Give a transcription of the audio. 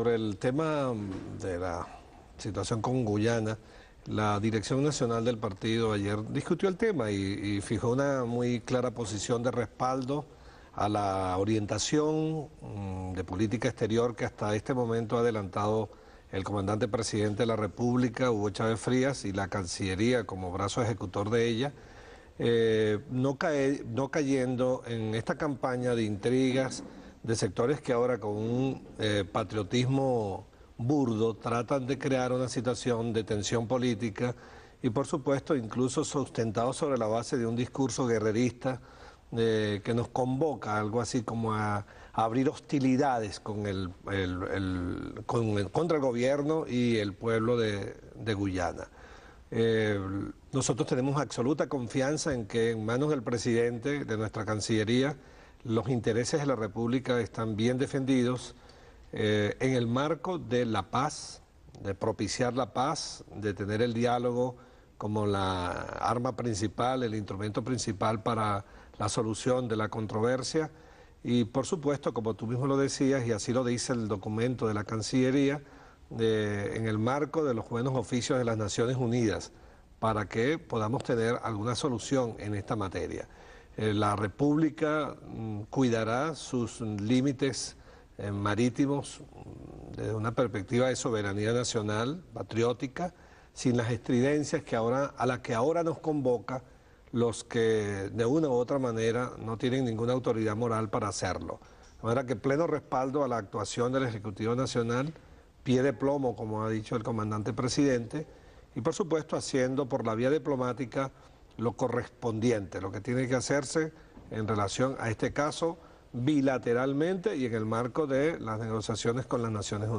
Sobre el tema de la situación con Guyana, la Dirección Nacional del Partido ayer discutió el tema y, fijó una muy clara posición de respaldo a la orientación mm, de política exterior que hasta este momento ha adelantado el comandante presidente de la República, Hugo Chávez Frías, y la Cancillería como brazo ejecutor de ella, eh, no, cae, no cayendo en esta campaña de intrigas de sectores que ahora con un eh, patriotismo burdo tratan de crear una situación de tensión política y por supuesto incluso sustentado sobre la base de un discurso guerrerista eh, que nos convoca algo así como a, abrir hostilidades con el, contra el gobierno y el pueblo de, Guyana. Eh, nosotros tenemos absoluta confianza en que en manos del presidente, de nuestra Cancillería, los intereses de la República están bien defendidos eh, en el marco de la paz, de propiciar la paz, de tener el diálogo como la arma principal, el instrumento principal para la solución de la controversia. Y por supuesto, como tú mismo lo decías, y así lo dice el documento de la Cancillería, en el marco de los buenos oficios de las Naciones Unidas, para que podamos tener alguna solución en esta materia. Eh, la República mm, cuidará sus límites eh, marítimos mm, desde una perspectiva de soberanía nacional, patriótica, sin las estridencias que ahora, a las que ahora nos convoca los que de una u otra manera no tienen ninguna autoridad moral para hacerlo. De manera que pleno respaldo a la actuación del Ejecutivo Nacional, pie de plomo, como ha dicho el comandante presidente, y por supuesto haciendo por la vía diplomática lo correspondiente, lo que tiene que hacerse en relación a este caso bilateralmente y en el marco de las negociaciones con las Naciones Unidas.